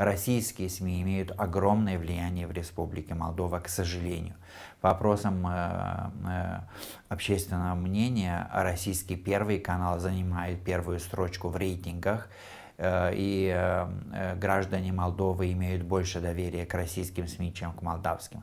российские СМИ имеют огромное влияние в Республике Молдова, к сожалению. По вопросам э, э, общественного мнения российский первый канал занимает первую строчку в рейтингах э, и граждане Молдовы имеют больше доверия к российским СМИ, чем к молдавским.